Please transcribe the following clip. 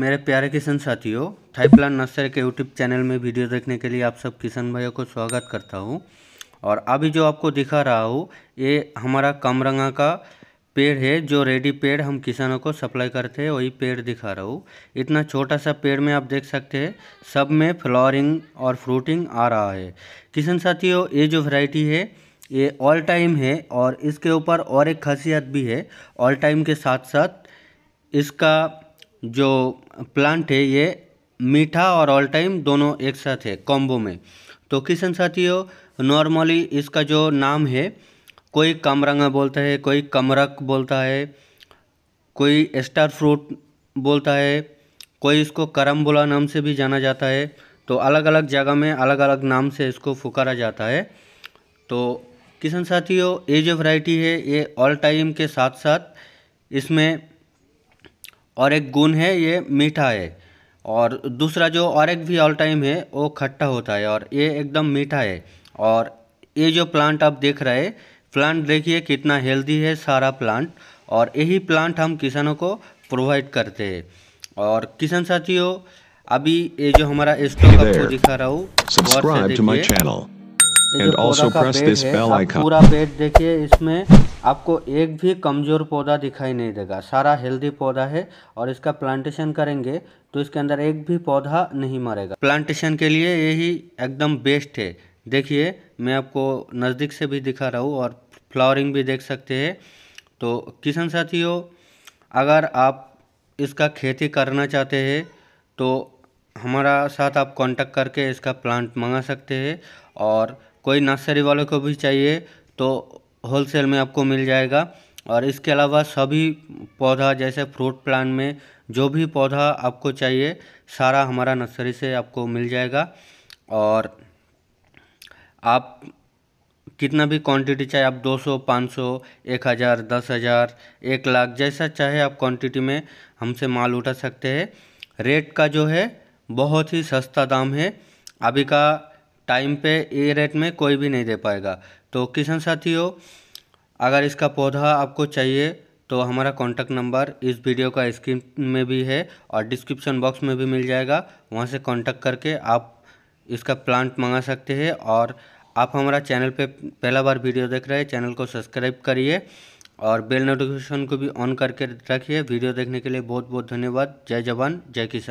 मेरे प्यारे किसान साथियों थाई प्लान नर्सरी के यूट्यूब चैनल में वीडियो देखने के लिए आप सब किसान भाइयों को स्वागत करता हूँ और अभी जो आपको दिखा रहा हूँ ये हमारा कमरंगा का पेड़ है जो रेडी पेड़ हम किसानों को सप्लाई करते हैं वही पेड़ दिखा रहा हूँ इतना छोटा सा पेड़ में आप देख सकते हैं सब में फ्लॉरिंग और फ्रूटिंग आ रहा है किसान साथियों ये जो वैरायटी है ये ऑल टाइम है और इसके ऊपर और एक खासियत भी है ऑल टाइम के साथ साथ इसका जो प्लांट है ये मीठा और ऑल टाइम दोनों एक साथ है कॉम्बो में तो किसान साथियों नॉर्मली इसका जो नाम है कोई कामरंगा बोलता है कोई कमरक बोलता है कोई स्टार फ्रूट बोलता है कोई इसको करम्बुला नाम से भी जाना जाता है तो अलग अलग जगह में अलग अलग नाम से इसको पुकारा जाता है तो किसान साथियों ये जो वैरायटी है ये ऑल टाइम के साथ साथ इसमें और एक गुण है ये मीठा है और दूसरा जो और एक भी ऑल टाइम है वो खट्टा होता है और ये एकदम मीठा है और ये जो प्लांट आप देख रहे हैं प्लांट देखिए कितना हेल्दी है सारा प्लांट और यही प्लांट हम किसानों को प्रोवाइड करते हैं और किसान साथियों अभी ये जो हमारा स्टॉक आपको दिखा रहा हूँ पूरा पेट पूरा पेड़ देखिए इसमें आपको एक भी कमज़ोर पौधा दिखाई नहीं देगा सारा हेल्दी पौधा है और इसका प्लांटेशन करेंगे तो इसके अंदर एक भी पौधा नहीं मरेगा प्लांटेशन के लिए यही एकदम बेस्ट है देखिए मैं आपको नज़दीक से भी दिखा रहा हूँ और फ्लावरिंग भी देख सकते हैं तो किसान साथियों अगर आप इसका खेती करना चाहते हैं तो हमारा साथ आप कांटेक्ट करके इसका प्लांट मंगा सकते हैं और कोई नर्सरी वाले को भी चाहिए तो होलसेल में आपको मिल जाएगा और इसके अलावा सभी पौधा जैसे फ्रूट प्लान में जो भी पौधा आपको चाहिए सारा हमारा नर्सरी से आपको मिल जाएगा और आप कितना भी क्वांटिटी चाहे आप 200, 500, 1000, 10000, 1 लाख जैसा चाहे आप क्वांटिटी में हमसे माल उठा सकते हैं रेट का जो है बहुत ही सस्ता दाम है अभी का टाइम पे ए रेट में कोई भी नहीं दे पाएगा तो किसान साथियों अगर इसका पौधा आपको चाहिए तो हमारा कॉन्टैक्ट नंबर इस वीडियो का स्क्रीन में भी है और डिस्क्रिप्शन बॉक्स में भी मिल जाएगा वहाँ से कॉन्टैक्ट करके आप इसका प्लांट मंगा सकते हैं और आप हमारा चैनल पे पहला बार वीडियो देख रहे हैं चैनल को सब्सक्राइब करिए और बेल नोटिफिकेशन को भी ऑन करके रखिए वीडियो देखने के लिए बहुत बहुत धन्यवाद जय जवान जय किसान